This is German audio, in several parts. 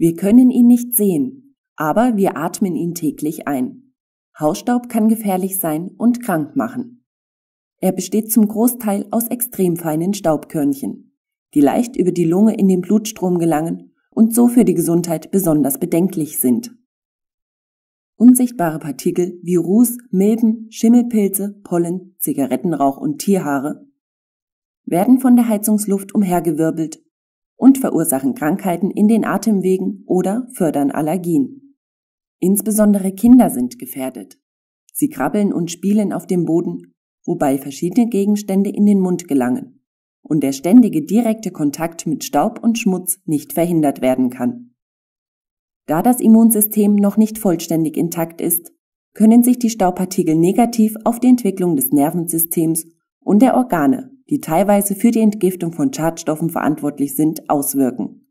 Wir können ihn nicht sehen, aber wir atmen ihn täglich ein. Hausstaub kann gefährlich sein und krank machen. Er besteht zum Großteil aus extrem feinen Staubkörnchen, die leicht über die Lunge in den Blutstrom gelangen und so für die Gesundheit besonders bedenklich sind. Unsichtbare Partikel wie Ruß, Milben, Schimmelpilze, Pollen, Zigarettenrauch und Tierhaare werden von der Heizungsluft umhergewirbelt und verursachen Krankheiten in den Atemwegen oder fördern Allergien. Insbesondere Kinder sind gefährdet. Sie krabbeln und spielen auf dem Boden, wobei verschiedene Gegenstände in den Mund gelangen und der ständige direkte Kontakt mit Staub und Schmutz nicht verhindert werden kann. Da das Immunsystem noch nicht vollständig intakt ist, können sich die Staubpartikel negativ auf die Entwicklung des Nervensystems und der Organe die teilweise für die Entgiftung von Schadstoffen verantwortlich sind, auswirken.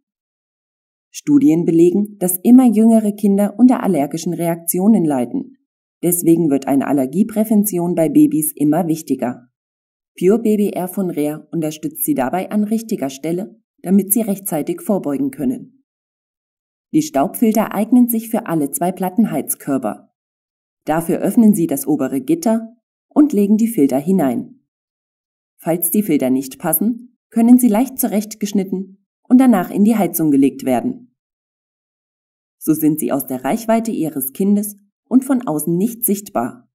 Studien belegen, dass immer jüngere Kinder unter allergischen Reaktionen leiden. Deswegen wird eine Allergieprävention bei Babys immer wichtiger. Pure Baby Air von Rea unterstützt sie dabei an richtiger Stelle, damit sie rechtzeitig vorbeugen können. Die Staubfilter eignen sich für alle zwei Plattenheizkörper. Dafür öffnen sie das obere Gitter und legen die Filter hinein. Falls die Filter nicht passen, können sie leicht zurechtgeschnitten und danach in die Heizung gelegt werden. So sind sie aus der Reichweite ihres Kindes und von außen nicht sichtbar.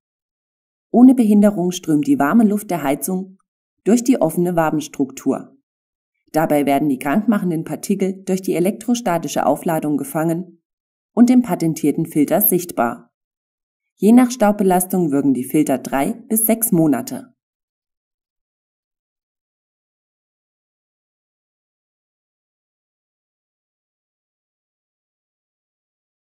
Ohne Behinderung strömt die warme Luft der Heizung durch die offene Wabenstruktur. Dabei werden die krankmachenden Partikel durch die elektrostatische Aufladung gefangen und dem patentierten Filter sichtbar. Je nach Staubbelastung wirken die Filter drei bis sechs Monate.